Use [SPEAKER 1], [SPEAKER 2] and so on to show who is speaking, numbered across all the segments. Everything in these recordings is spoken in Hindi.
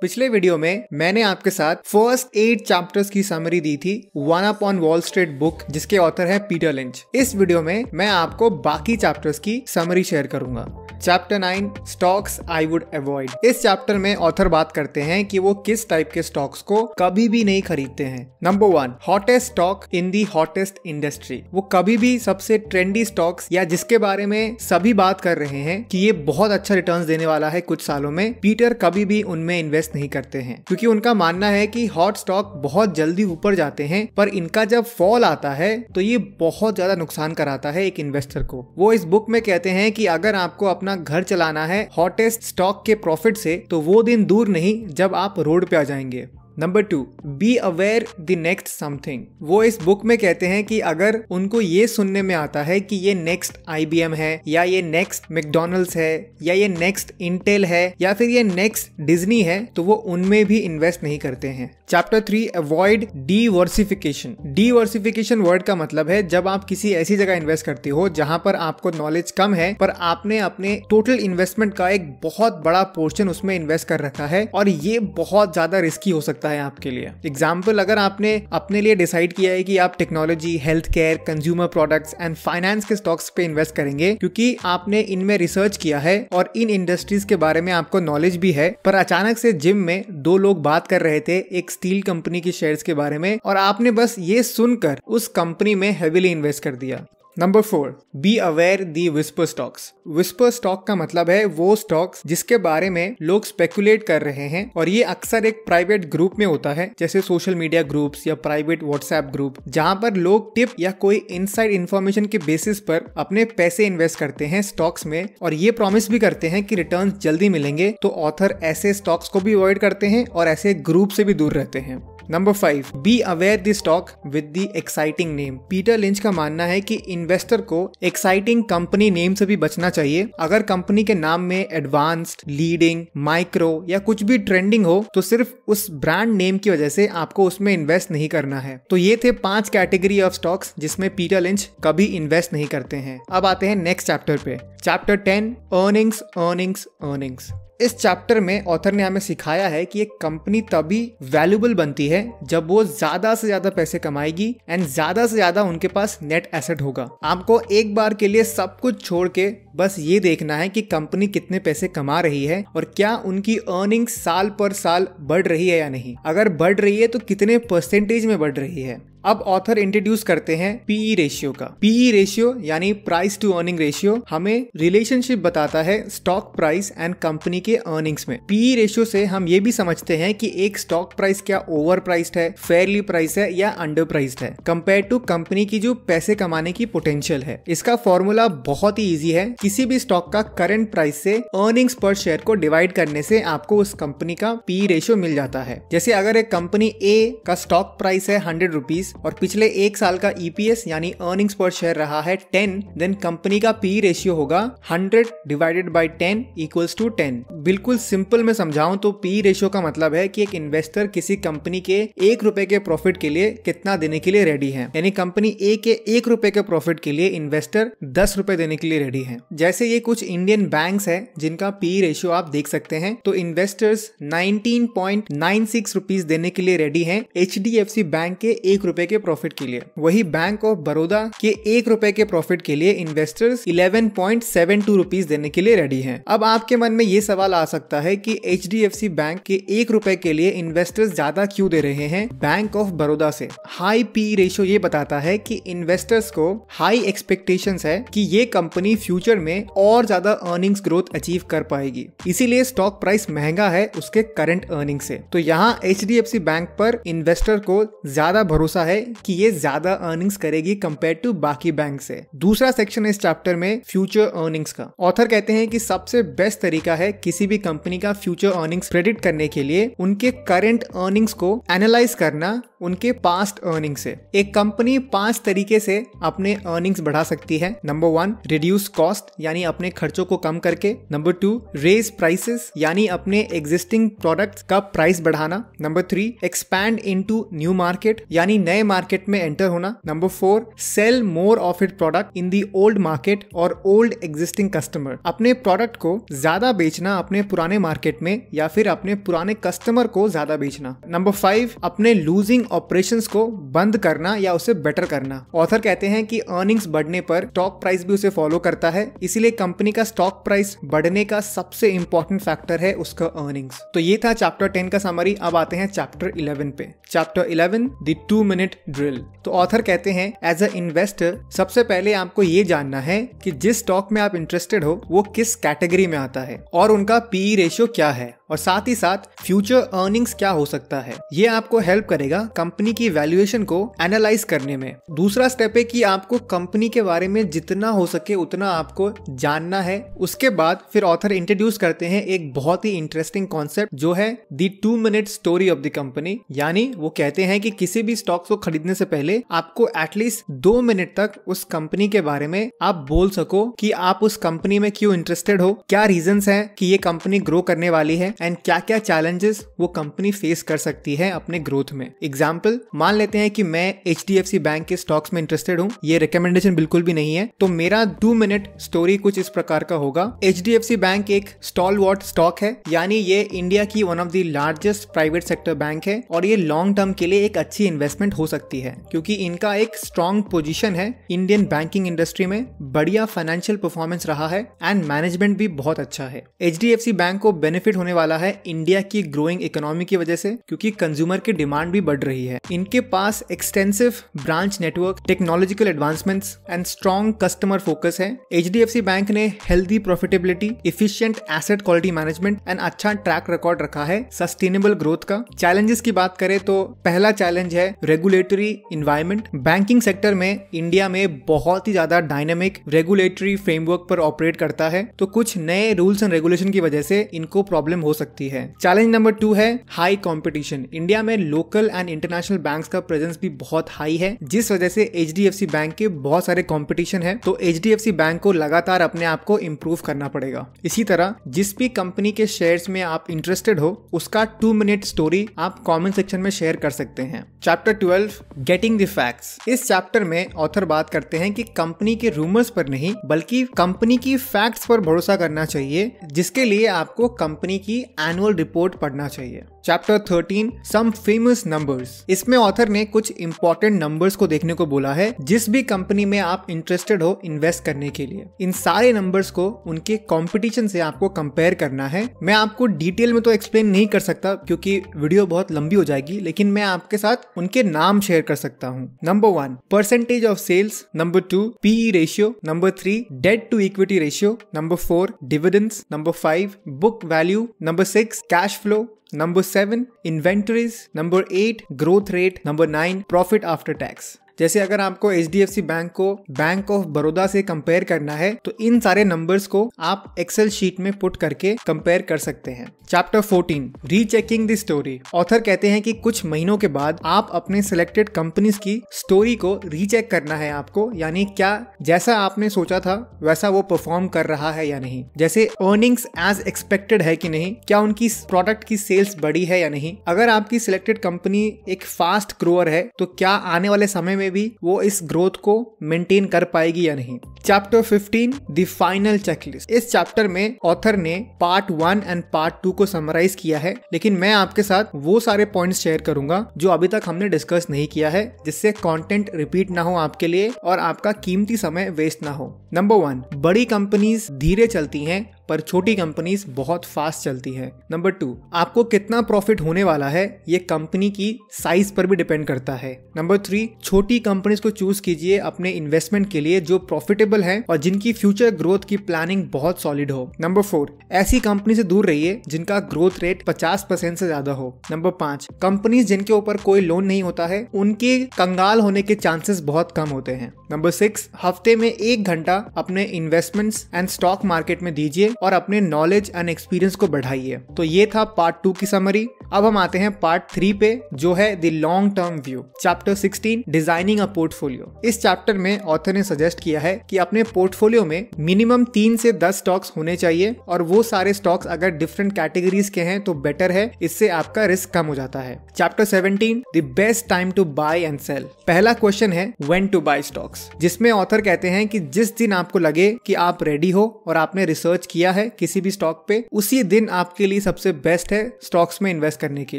[SPEAKER 1] पिछले वीडियो में मैंने आपके साथ फर्स्ट एट चैप्टर्स की समरी दी थी one up on Wall Street book जिसके ऑथर है पीटर लिंच इस वीडियो में मैं आपको बाकी चैप्टर्स की समरी शेयर करूंगा chapter nine stocks I would avoid इस चैप्टर में ऑथर बात करते हैं कि वो किस टाइप के स्टॉक्स को कभी भी नहीं खरीदते हैं number one hottest stock in the hottest industry वो कभी भी सबसे ट्रेंडी स्टॉक्स या जिसके बारे में सभी बात कर रहे हैं कि ये बहुत अच्छा रिटर्न देने वाला है कुछ सालों में पीटर कभी भी उनमें इन्वेस्ट इन्वेस्ट नहीं करते हैं क्योंकि उनका मानना है कि हॉट स्टॉक बहुत जल्दी ऊपर जाते हैं पर इनका जब फॉल आता है तो ये बहुत ज्यादा नुकसान कराता है एक इन्वेस्टर को वो इस बुक में कहते हैं कि अगर आपको अपना घर चलाना है हॉटेस्ट स्टॉक के प्रॉफिट से तो वो दिन दूर नहीं जब आप रोड पे आ जाएंगे number two be aware the next something वो इस बुक में कहते हैं कि अगर उनको ये सुनने में आता है कि ये नेक्स्ट आई है या ये नेक्स्ट मैकडोनल्ड्स है या ये नेक्स्ट इंटेल है या फिर ये नेक्स्ट डिजनी है तो वो उनमें भी इन्वेस्ट नहीं करते हैं chapter three avoid diversification diversification word का मतलब है जब आप किसी ऐसी जगह इन्वेस्ट करते हो जहां पर आपको नॉलेज कम है पर आपने अपने टोटल इन्वेस्टमेंट का एक बहुत बड़ा पोर्शन उसमें इन्वेस्ट कर रखा है और ये बहुत ज्यादा रिस्की हो सकता सकता है आपके लिए एग्जाम्पल अगर आपने अपने लिए डिसाइड किया है कि आप technology health care consumer products and finance के स्टॉक्स पे इन्वेस्ट करेंगे क्योंकि आपने इनमें रिसर्च किया है और इन इंडस्ट्रीज के बारे में आपको नॉलेज भी है पर अचानक से जिम में दो लोग बात कर रहे थे एक स्टील कंपनी की शेयर्स के बारे में और आपने बस ये सुनकर उस कंपनी में हेविली इन्वेस्ट कर दिया number four be aware the whisper stocks whisper stock का मतलब है वो स्टॉक्स जिसके बारे में लोग स्पेकुलेट कर रहे हैं और ये अक्सर एक प्राइवेट ग्रुप में होता है जैसे सोशल मीडिया ग्रुप्स या प्राइवेट व्हाट्सएप ग्रुप जहां पर लोग टिप या कोई इनसाइड इन्फॉर्मेशन के बेसिस पर अपने पैसे इन्वेस्ट करते हैं स्टॉक्स में और ये प्रॉमिस भी करते हैं कि रिटर्न जल्दी मिलेंगे तो ऑथर ऐसे स्टॉक्स को भी अवॉइड करते हैं और ऐसे ग्रुप से भी दूर रहते हैं number five be aware this stock with the exciting name Peter Lynch का मानना है कि इन्वेस्टर को एक्साइटिंग कंपनी नेम से भी बचना चाहिए अगर कंपनी के नाम में एडवांस्ड लीडिंग माइक्रो या कुछ भी ट्रेंडिंग हो तो सिर्फ उस ब्रांड नेम की वजह से आपको उसमें इन्वेस्ट नहीं करना है तो ये थे पांच कैटेगरी ऑफ स्टॉक्स जिसमें पीटर लिंच कभी इन्वेस्ट नहीं करते हैं अब आते हैं नेक्स्ट चैप्टर पे chapter ten earnings earnings earnings इस चैप्टर में ऑथर ने हमें सिखाया है कि एक कंपनी तभी वैल्यूबल बनती है जब वो ज्यादा से ज्यादा पैसे कमाएगी एंड ज्यादा से ज्यादा उनके पास नेट एसेट होगा आपको एक बार के लिए सब कुछ छोड़ के बस ये देखना है कि कंपनी कितने पैसे कमा रही है और क्या उनकी अर्निंग साल पर साल बढ़ रही है या नहीं अगर बढ़ रही है तो कितने परसेंटेज में बढ़ रही है अब ऑथर इंट्रोड्यूस करते हैं पीई रेशियो e का पीई रेशियो e यानी प्राइस टू अर्निंग रेशियो हमें रिलेशनशिप बताता है स्टॉक प्राइस एंड कंपनी के अर्निंग्स में पीई रेशियो e से हम ये भी समझते हैं कि एक स्टॉक प्राइस क्या ओवर प्राइस्ड है फेयरली प्राइस है या अंडर प्राइस्ड है कंपेयर टू कंपनी की जो पैसे कमाने की पोटेंशियल है इसका फॉर्मूला बहुत ही ईजी है किसी भी स्टॉक का करंट प्राइस से अर्निंग्स पर शेयर को डिवाइड करने से आपको उस कंपनी का पीई रेशियो मिल जाता है जैसे अगर एक कंपनी ए का स्टॉक प्राइस है हंड्रेड रुपीज और पिछले एक साल का ईपीएस e यानी अर्निंग्स पर शेयर रहा है टेन देन कंपनी का पी रेशियो e होगा hundred divided by ten equals to ten बिल्कुल सिंपल में समझाऊं तो पी रेशियो e का मतलब है कि एक इन्वेस्टर किसी कंपनी के एक रुपए के प्रॉफिट के लिए कितना देने के लिए रेडी है यानी कंपनी ए के एक रुपए के प्रॉफिट के लिए इन्वेस्टर दस रुपए देने के लिए रेडी है जैसे ये कुछ इंडियन बैंक है जिनका पी रेशियो आप देख सकते हैं तो investors nineteen point nine six rupees देने के लिए रेडी है H D F C bank के एक रुपए के प्रॉफिट के लिए वही बैंक ऑफ बड़ौदा के एक रुपए के प्रॉफिट के लिए investors eleven point seven two rupees देने के लिए रेडी है अब आपके मन में ये सवाल आ सकता है की H D F C bank के एक रुपए के लिए इन्वेस्टर्स ज्यादा क्यूँ दे रहे हैं बैंक ऑफ बड़ौदा से हाई पी रेशियो ये बताता है की इन्वेस्टर्स को हाई एक्सपेक्टेशन है की ये कंपनी फ्यूचर में और ज्यादा अर्निंग्स ग्रोथ अचीव कर पाएगी इसीलिए स्टॉक प्राइस महंगा है उसके करंट अर्निंग से तो यहाँ एच बैंक पर इन्वेस्टर को ज्यादा भरोसा है है कि ये ज्यादा अर्निंग्स करेगी कंपेयर टू बाकी बैंक से दूसरा सेक्शन है इस चैप्टर में फ्यूचर अर्निंग्स का ऑथर कहते हैं कि सबसे बेस्ट तरीका है किसी भी कंपनी का फ्यूचर अर्निंग्स क्रेडिट करने के लिए उनके करेंट अर्निंग्स को एनालाइज करना उनके पास्ट अर्निंग से एक कंपनी पांच तरीके से अपने अर्निंग्स बढ़ा सकती है नंबर वन रिड्यूस कॉस्ट यानी अपने खर्चों को कम करके नंबर टू रेज प्राइसेस यानी अपने एग्जिस्टिंग प्रोडक्ट्स का प्राइस बढ़ाना number three expand into new market यानी नए नए मार्केट में एंटर होना number four sell more of it product in the old market और ओल्ड एग्जिस्टिंग कस्टमर अपने प्रोडक्ट को ज्यादा बेचना अपने पुराने मार्केट में या फिर अपने पुराने कस्टमर को ज्यादा बेचना नंबर फाइव अपने लूजिंग ऑपरेशन को बंद करना या उसे बेटर करना ऑथर कहते हैं कि अर्निंग्स बढ़ने पर स्टॉक प्राइस भी उसे फॉलो करता है इसीलिए कंपनी का स्टॉक प्राइस बढ़ने का सबसे इंपॉर्टेंट फैक्टर है उसका अर्निंग्स तो ये था चैप्टर टेन का समरी अब आते हैं चैप्टर इलेवन पे chapter eleven the minute minute drill तो ऑथर कहते हैं एज अ इन्वेस्टर सबसे पहले आपको ये जानना है कि जिस स्टॉक में आप इंटरेस्टेड हो वो किस कैटेगरी में आता है और उनका पीई रेशियो e क्या है और साथ ही साथ फ्यूचर अर्निंग्स क्या हो सकता है ये आपको हेल्प करेगा कंपनी की वैल्यूएशन को एनालाइज करने में दूसरा स्टेप है कि आपको कंपनी के बारे में जितना हो सके उतना आपको जानना है उसके बाद फिर ऑथर इंट्रोड्यूस करते हैं एक बहुत ही इंटरेस्टिंग कॉन्सेप्ट जो है the two minute story of the company यानी वो कहते हैं कि किसी भी स्टॉक को खरीदने से पहले आपको एटलीस्ट दो मिनट तक उस कंपनी के बारे में आप बोल सको कि आप उस कंपनी में क्यों इंटरेस्टेड हो क्या रीजन है कि ये कंपनी ग्रो करने वाली है एंड क्या क्या चैलेंजेस वो कंपनी फेस कर सकती है अपने ग्रोथ में एग्जाम्पल मान लेते हैं कि मैं एच बैंक के स्टॉक्स में इंटरेस्टेड हूँ ये रिकमेंडेशन बिल्कुल भी नहीं है तो मेरा दो मिनट स्टोरी कुछ इस प्रकार का होगा एच बैंक एक स्टॉल वॉट स्टॉक है यानी ये इंडिया की one of the largest private sector bank है और ये लॉन्ग टर्म के लिए एक अच्छी इन्वेस्टमेंट हो सकती है क्योंकि इनका एक स्ट्रांग पोजीशन है इंडियन बैंकिंग इंडस्ट्री में बढ़िया फाइनेंशियल परफॉर्मेंस रहा है एंड मैनेजमेंट भी बहुत अच्छा है एच बैंक को बेनिफिट होने वाला है इंडिया की ग्रोइंग इकोनॉमी की वजह से क्योंकि कंज्यूमर की डिमांड भी बढ़ रही है इनके पास extensive branch network technological advancement and strong customer focus है एच बैंक ने healthy profitability efficient asset quality management and अच्छा ट्रैक रिकॉर्ड रखा है सस्टेनेबल ग्रोथ का चैलेंजेस की बात करें तो पहला चैलेंज है regulate regulatory environment banking sector में इंडिया में बहुत ही ज्यादा डायनेमिक रेगुलेटरी फ्रेमवर्क पर ऑपरेट करता है तो कुछ नए रूल्स एंड रेगुलेशन की वजह से इनको प्रॉब्लम हो सकती है चैलेंज नंबर टू है हाई कॉम्पिटिशन इंडिया में लोकल एंड इंटरनेशनल बैंक का प्रेजेंस भी बहुत हाई है जिस वजह से एच बैंक के बहुत सारे कॉम्पिटिशन है तो एच बैंक को लगातार अपने आप को इम्प्रूव करना पड़ेगा इसी तरह जिस भी कंपनी के शेयर में आप इंटरेस्टेड हो उसका टू मिनट स्टोरी आप कॉमेंट सेक्शन में शेयर कर सकते हैं chapter twelve self getting the facts इस चैप्टर में ऑथर बात करते हैं कि कंपनी के रूमर्स पर नहीं बल्कि कंपनी की फैक्ट्स पर भरोसा करना चाहिए जिसके लिए आपको कंपनी की एनुअल रिपोर्ट पढ़ना चाहिए chapter thirteen some famous numbers इसमें ऑथर ने कुछ इंपॉर्टेंट नंबर्स को देखने को बोला है जिस भी कंपनी में आप इंटरेस्टेड हो इन्वेस्ट करने के लिए इन सारे नंबर्स को उनके कॉम्पिटिशन से आपको कंपेयर करना है मैं आपको डिटेल में तो एक्सप्लेन नहीं कर सकता क्योंकि वीडियो बहुत लंबी हो जाएगी लेकिन मैं आपके साथ उनके नाम शेयर कर सकता हूँ number one percentage of sales number two PE ratio number three debt to equity ratio number four dividends number five book value number six cash flow number 7 inventories, number 8 growth rate, number 9 profit after tax. जैसे अगर आपको H D F C bank को बैंक ऑफ बड़ौदा से कंपेयर करना है तो इन सारे नंबर्स को आप एक्सेल शीट में पुट करके कंपेयर कर सकते हैं chapter fourteen rechecking the story author कहते हैं कि कुछ महीनों के बाद आप अपने सिलेक्टेड कंपनीज की स्टोरी को रीचेक करना है आपको यानी क्या जैसा आपने सोचा था वैसा वो परफॉर्म कर रहा है या नहीं जैसे अर्निंग्स एज एक्सपेक्टेड है कि नहीं क्या उनकी प्रोडक्ट की सेल्स बढ़ी है या नहीं अगर आपकी सिलेक्टेड कंपनी एक फास्ट ग्रोअर है तो क्या आने वाले समय में में भी वो इस ग्रोथ को मेंटेन कर पाएगी या नहीं चैप्टर 15 द फाइनल चेकलिस्ट इस चैप्टर में ऑथर ने part one and part two को समराइज किया है लेकिन मैं आपके साथ वो सारे पॉइंट्स शेयर करूंगा जो अभी तक हमने डिस्कस नहीं किया है जिससे कंटेंट रिपीट ना हो आपके लिए और आपका कीमती समय वेस्ट ना हो नंबर वन बड़ी कंपनीज धीरे चलती हैं पर छोटी कंपनीज बहुत फास्ट चलती है नंबर टू आपको कितना प्रॉफिट होने वाला है ये कंपनी की साइज पर भी डिपेंड करता है नंबर थ्री छोटी कंपनीज को चूज कीजिए अपने इन्वेस्टमेंट के लिए जो प्रॉफिटेबल रिलायबल है और जिनकी फ्यूचर ग्रोथ की प्लानिंग बहुत सॉलिड हो नंबर फोर ऐसी कंपनी से दूर रहिए जिनका ग्रोथ रेट पचास परसेंट से ज्यादा हो नंबर पांच कंपनी जिनके ऊपर कोई लोन नहीं होता है उनके कंगाल होने के चांसेस बहुत कम होते हैं नंबर सिक्स हफ्ते में एक घंटा अपने इन्वेस्टमेंट्स एंड स्टॉक मार्केट में दीजिए और अपने नॉलेज एंड एक्सपीरियंस को बढ़ाइए तो ये था पार्ट टू की समरी अब हम आते हैं पार्ट थ्री पे जो है the long term view chapter sixteen designing a portfolio इस चैप्टर में ऑथर ने सजेस्ट किया है कि कि अपने पोर्टफोलियो में मिनिमम तीन से दस स्टॉक्स होने चाहिए और वो सारे स्टॉक्स अगर डिफरेंट कैटेगरीज के हैं तो बेटर है इससे आपका रिस्क कम हो जाता है chapter seventeen the best time to buy and sell पहला क्वेश्चन है वेन टू बाय स्टॉक्स जिसमें ऑथर कहते हैं कि जिस दिन आपको लगे कि आप रेडी हो और आपने रिसर्च किया है किसी भी स्टॉक पे उसी दिन आपके लिए सबसे बेस्ट है स्टॉक्स में इन्वेस्ट करने के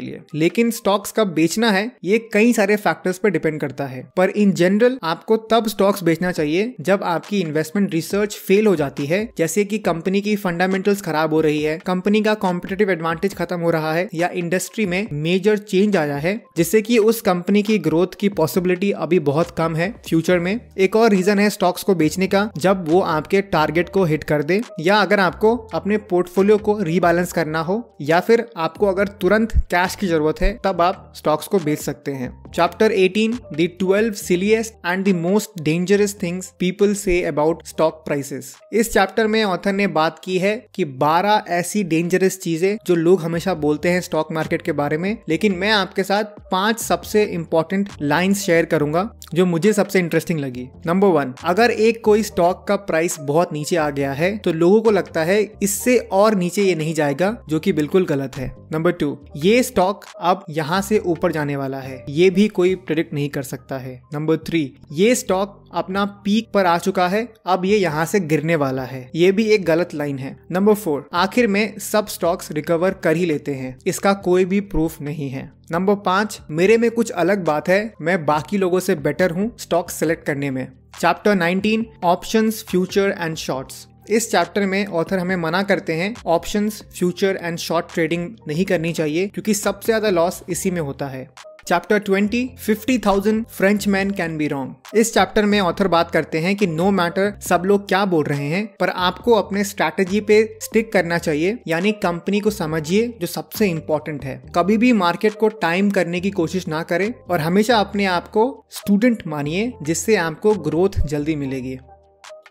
[SPEAKER 1] लिए लेकिन स्टॉक्स कब बेचना है ये कई सारे फैक्टर्स पर डिपेंड करता है पर इन जनरल आपको तब स्टॉक्स बेचना चाहिए जब आप आपकी इन्वेस्टमेंट रिसर्च फेल हो जाती है जैसे कि कंपनी की फंडामेंटल्स खराब हो रही है कंपनी का कॉम्पिटेटिव एडवांटेज खत्म हो रहा है या इंडस्ट्री में मेजर चेंज आया है जिससे कि उस कंपनी की ग्रोथ की पॉसिबिलिटी अभी बहुत कम है फ्यूचर में एक और रीजन है स्टॉक्स को बेचने का जब वो आपके टारगेट को हिट कर दे या अगर आपको अपने पोर्टफोलियो को रीबैलेंस करना हो या फिर आपको अगर तुरंत कैश की जरूरत है तब आप स्टॉक्स को बेच सकते हैं chapter 18 the 12 silliest and the most dangerous things people say about stock prices इस चैप्टर में ऑथर ने बात की है कि 12 ऐसी डेंजरस चीजें जो लोग हमेशा बोलते हैं स्टॉक मार्केट के बारे में लेकिन मैं आपके साथ पांच सबसे इंपॉर्टेंट लाइंस शेयर करूंगा जो मुझे सबसे इंटरेस्टिंग लगी नंबर वन अगर एक कोई स्टॉक का प्राइस बहुत नीचे आ गया है तो लोगों को लगता है इससे और नीचे ये नहीं जाएगा जो कि बिल्कुल गलत है नंबर टू ये स्टॉक अब यहाँ से ऊपर जाने वाला है ये भी कोई प्रेडिक्ट नहीं कर सकता है नंबर थ्री ये स्टॉक अपना पीक पर आ चुका है अब ये यहाँ से गिरने वाला है ये भी एक गलत लाइन है नंबर फोर आखिर में सब स्टॉक्स रिकवर कर ही लेते हैं इसका कोई भी प्रूफ नहीं है नंबर पांच मेरे में कुछ अलग बात है मैं बाकी लोगों से बेटर हूँ स्टॉक सेलेक्ट करने में chapter 19 options future and shorts इस चैप्टर में ऑथर हमें मना करते हैं options future and short trading नहीं करनी चाहिए क्योंकि सबसे ज्यादा लॉस इसी में होता है chapter twenty fifty thousand French man can be wrong इस चैप्टर में ऑथर बात करते हैं कि नो मैटर सब लोग क्या बोल रहे हैं पर आपको अपने स्ट्रैटेजी पे स्टिक करना चाहिए यानी कंपनी को समझिए जो सबसे इम्पोर्टेंट है कभी भी मार्केट को टाइम करने की कोशिश ना करें और हमेशा अपने आप को स्टूडेंट मानिए जिससे आपको ग्रोथ जल्दी मिलेगी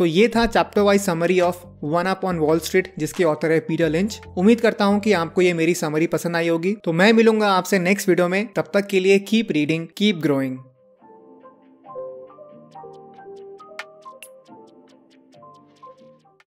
[SPEAKER 1] तो ये था chapter wise summary of one up on Wall Street जिसके ऑथर है पीटर लिंच उम्मीद करता हूँ कि आपको ये मेरी समरी पसंद आई होगी तो मैं मिलूंगा आपसे नेक्स्ट वीडियो में तब तक के लिए कीप रीडिंग कीप ग्रोइंग